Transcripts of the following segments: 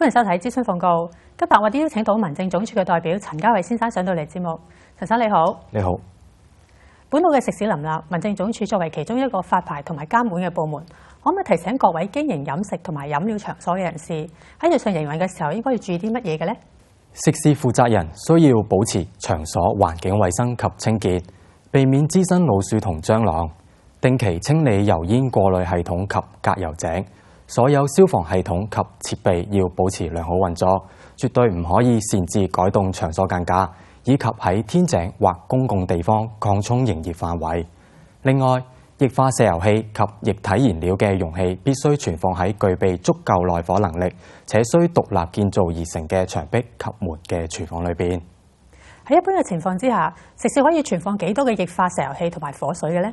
欢迎收睇《咨询公告》。今日我哋邀请到民政总署嘅代表陈家伟先生上到嚟节目。陈生你好，你好。本澳嘅食肆林立，民政总署作为其中一个发牌同埋监管嘅部门，可唔可以提醒各位经营饮食同埋饮料场所嘅人士喺日常营运嘅时候应该要注意啲乜嘢嘅呢？食肆负责人需要保持场所环境卫生及清洁，避免滋生老鼠同蟑螂，定期清理油烟过滤系统及隔油井。所有消防系统及设备要保持良好运作，绝对唔可以擅自改动场所间架，以及喺天井或公共地方扩充营业范围。另外，液化石油气及液体燃料嘅容器必须存放喺具备足够耐火能力且需独立建造而成嘅墙壁及门嘅厨房里边。喺一般嘅情况之下，食肆可以存放几多嘅液化石油气同埋火水嘅呢？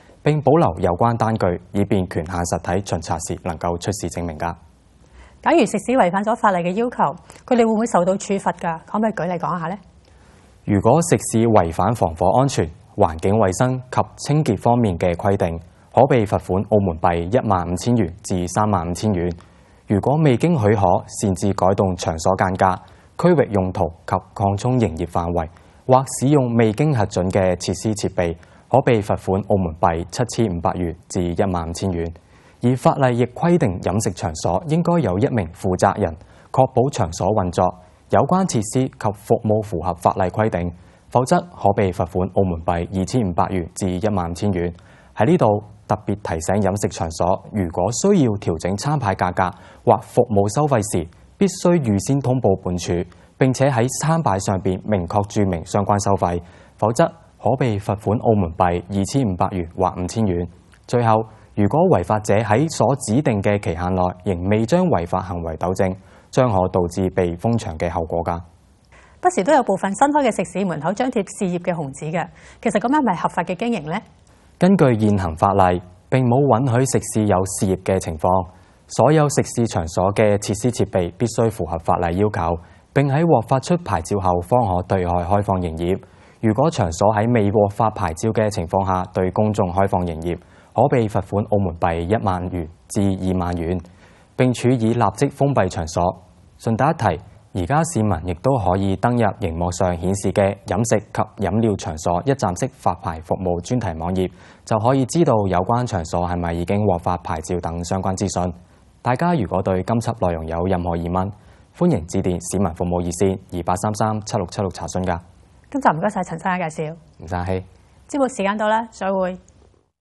并保留有關單據，以便權限實體巡查時能夠出示證明噶。假如食肆違反咗法例嘅要求，佢哋會唔會受到處罰噶？可唔可以舉例講下呢？如果食肆違反防火安全、環境衛生及清潔方面嘅規定，可被罰款澳門幣一萬五千元至三萬五千元。如果未經許可擅自改動場所間隔、區域用途及擴充營業範圍，或使用未經核准嘅設施設備，可被罰款澳門幣七千五百元至一萬千元，而法例亦規定飲食場所應該有一名負責人確保場所運作有關設施及服務符合法例規定，否則可被罰款澳門幣二千五百元至一萬千元。喺呢度特別提醒飲食場所，如果需要調整餐牌價格或服務收費時，必須預先通報本處，並且喺餐牌上邊明確註明相關收費，否則。可被罰款澳門幣二千五百元或五千元。最後，如果違法者喺所指定嘅期限內仍未將違法行為糾正，將可導致被封場嘅後果。噶不時都有部分新開嘅食肆門口張貼事業嘅紅紙嘅，其實咁樣咪合法嘅經營呢？根據現行法例，並冇允許食肆有事業嘅情況。所有食肆場所嘅設施設備必須符合法例要求，並喺獲發出牌照後方可對外開放營業。如果場所喺未獲發牌照嘅情況下對公眾開放營業，可被罰款澳門幣一萬元至二萬元，並處以立即封閉場所。順帶一提，而家市民亦都可以登入熒幕上顯示嘅飲食及飲料場所一站式發牌服務專題網頁，就可以知道有關場所係咪已經獲發牌照等相關資訊。大家如果對今輯內容有任何疑問，歡迎致電市民服務熱線二八三三七六七六查詢㗎。咁就唔该晒陳生嘅介紹，唔駛氣。节目時間到啦，再會。